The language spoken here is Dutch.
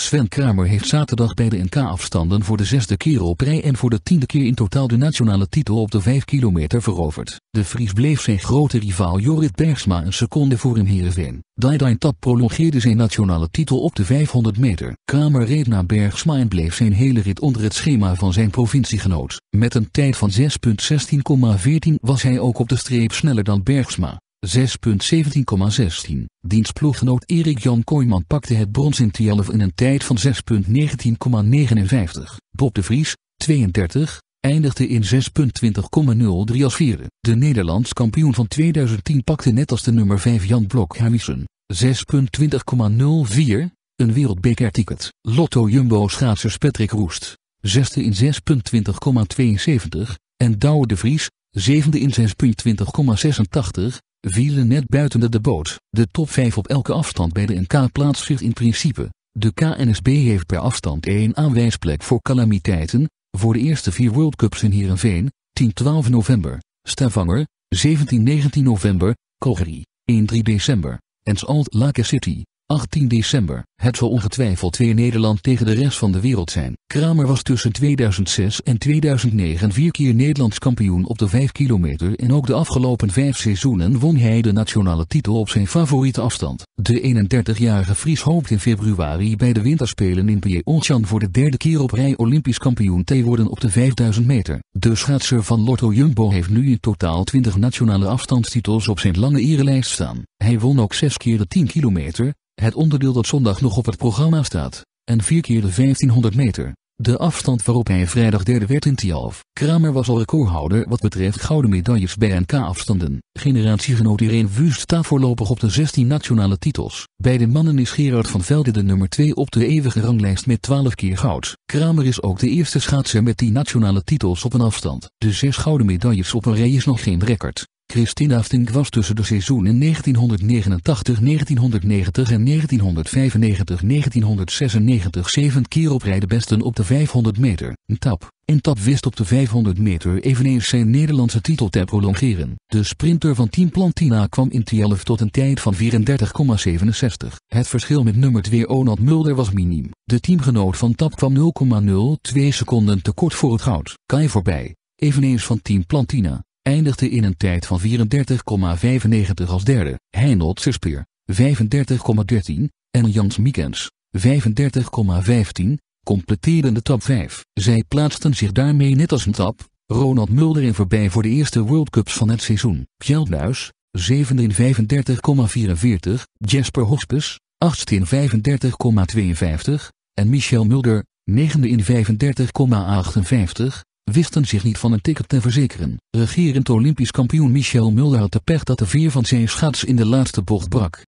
Sven Kramer heeft zaterdag bij de NK-afstanden voor de zesde keer op rij en voor de tiende keer in totaal de nationale titel op de 5 kilometer veroverd. De Fries bleef zijn grote rivaal Jorrit Bergsma een seconde voor in Heerenveen. Daidain Tap prolongeerde zijn nationale titel op de 500 meter. Kramer reed naar Bergsma en bleef zijn hele rit onder het schema van zijn provinciegenoot. Met een tijd van 6.16,14 was hij ook op de streep sneller dan Bergsma. 6.17,16. Dienstploeggenoot Erik Jan Kooijman pakte het brons in T11 in een tijd van 6.19,59. Bob de Vries, 32, eindigde in 6.20,03 als vierde. De Nederlands kampioen van 2010 pakte net als de nummer 5 Jan Blok 6.20,04, een wereldbeker-ticket. Lotto Jumbo schaatsers Patrick Roest, zesde in 6.20,72 en Douwe de Vries, zevende in 6.20,86 vielen net buiten de boot. De top 5 op elke afstand bij de NK plaatst zich in principe. De KNSB heeft per afstand één aanwijsplek voor calamiteiten, voor de eerste vier World Cups in Heerenveen, 10-12 november, Stavanger, 17-19 november, Calgary, 1-3 december en Salt Lake City, 18 december, het zal ongetwijfeld weer Nederland tegen de rest van de wereld zijn. Kramer was tussen 2006 en 2009 vier keer Nederlands kampioen op de 5 kilometer en ook de afgelopen vijf seizoenen won hij de nationale titel op zijn favoriete afstand. De 31-jarige Fries hoopt in februari bij de winterspelen in Pyeongchang voor de derde keer op rij Olympisch kampioen te worden op de 5000 meter. De schaatser van Lotto Jumbo heeft nu in totaal 20 nationale afstandstitels op zijn lange erenlijst staan. Hij won ook zes keer de 10 kilometer, het onderdeel dat zondag nog op het programma staat, en vier keer de 1500 meter. De afstand waarop hij vrijdag derde werd in Tialf. Kramer was al recordhouder wat betreft gouden medailles bij NK-afstanden. Generatiegenoot Irene Wust staat voorlopig op de 16 nationale titels. Bij de mannen is Gerard van Velde de nummer 2 op de eeuwige ranglijst met 12 keer goud. Kramer is ook de eerste schaatser met 10 nationale titels op een afstand. De 6 gouden medailles op een rij is nog geen record. Christina Fink was tussen de seizoenen 1989, 1990 en 1995, 1996 zeven keer op rij de besten op de 500 meter, een tap. En tap wist op de 500 meter eveneens zijn Nederlandse titel te prolongeren. De sprinter van Team Plantina kwam in T11 tot een tijd van 34,67. Het verschil met nummer 2 Onad Mulder was miniem. De teamgenoot van Tap kwam 0,02 seconden tekort voor het goud. Kai voorbij, eveneens van Team Plantina eindigde in een tijd van 34,95 als derde. Heinold Sespeer, 35,13 en Jans Miekens, 35,15, completeerden de top 5. Zij plaatsten zich daarmee net als een tap, Ronald Mulder in voorbij voor de eerste World Cups van het seizoen. Kjeld Nuis, 7 in 35,44, Jasper Hospes, 8 in 35,52 en Michel Mulder, 9 in 35,58 wisten zich niet van een ticket te verzekeren. Regerend Olympisch kampioen Michel Mulder had de pech dat de vier van zijn schaats in de laatste bocht brak.